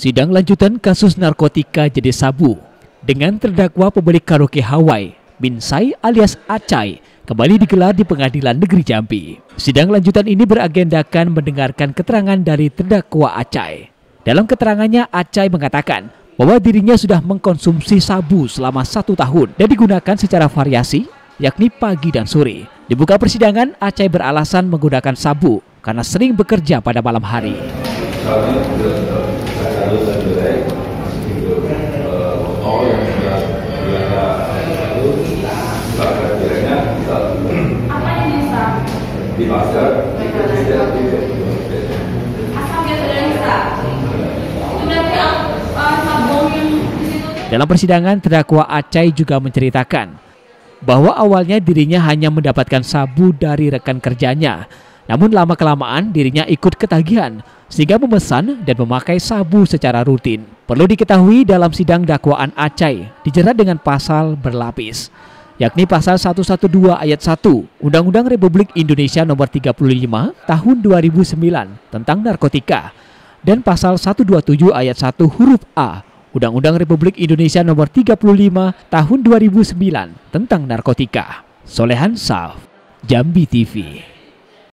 Sidang lanjutan kasus narkotika jadi sabu dengan terdakwa pemilik karaoke Hawaii, Bin Sai alias Acai, kembali digelar di Pengadilan Negeri Jambi. Sidang lanjutan ini beragendakan mendengarkan keterangan dari terdakwa Acai. Dalam keterangannya, Acai mengatakan bahwa dirinya sudah mengkonsumsi sabu selama satu tahun dan digunakan secara variasi, yakni pagi dan sore. Dibuka persidangan, Acai beralasan menggunakan sabu karena sering bekerja pada malam hari. di pasar Dalam persidangan, terdakwa Acai juga menceritakan bahwa awalnya dirinya hanya mendapatkan sabu dari rekan kerjanya. Namun lama-kelamaan dirinya ikut ketagihan sehingga memesan dan memakai sabu secara rutin. Perlu diketahui dalam sidang dakwaan Acai dijerat dengan pasal berlapis yakni pasal 112 ayat 1 Undang-Undang Republik Indonesia nomor 35 tahun 2009 tentang narkotika dan pasal 127 ayat 1 huruf A Undang-Undang Republik Indonesia nomor 35 tahun 2009 tentang narkotika. Solehan Saf, Jambi TV.